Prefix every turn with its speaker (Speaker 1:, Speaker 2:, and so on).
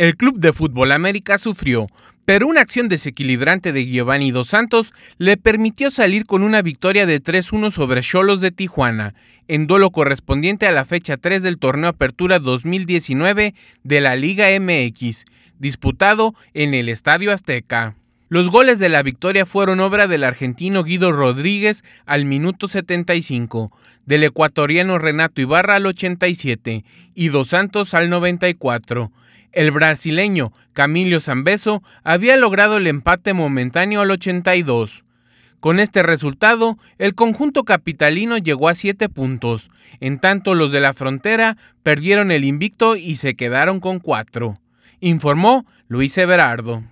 Speaker 1: El Club de Fútbol América sufrió, pero una acción desequilibrante de Giovanni Dos Santos le permitió salir con una victoria de 3-1 sobre Cholos de Tijuana, en duelo correspondiente a la fecha 3 del torneo Apertura 2019 de la Liga MX, disputado en el Estadio Azteca. Los goles de la victoria fueron obra del argentino Guido Rodríguez al minuto 75, del ecuatoriano Renato Ibarra al 87 y Dos Santos al 94. El brasileño Camilo Zambeso había logrado el empate momentáneo al 82. Con este resultado, el conjunto capitalino llegó a 7 puntos, en tanto los de la frontera perdieron el invicto y se quedaron con 4, informó Luis Everardo.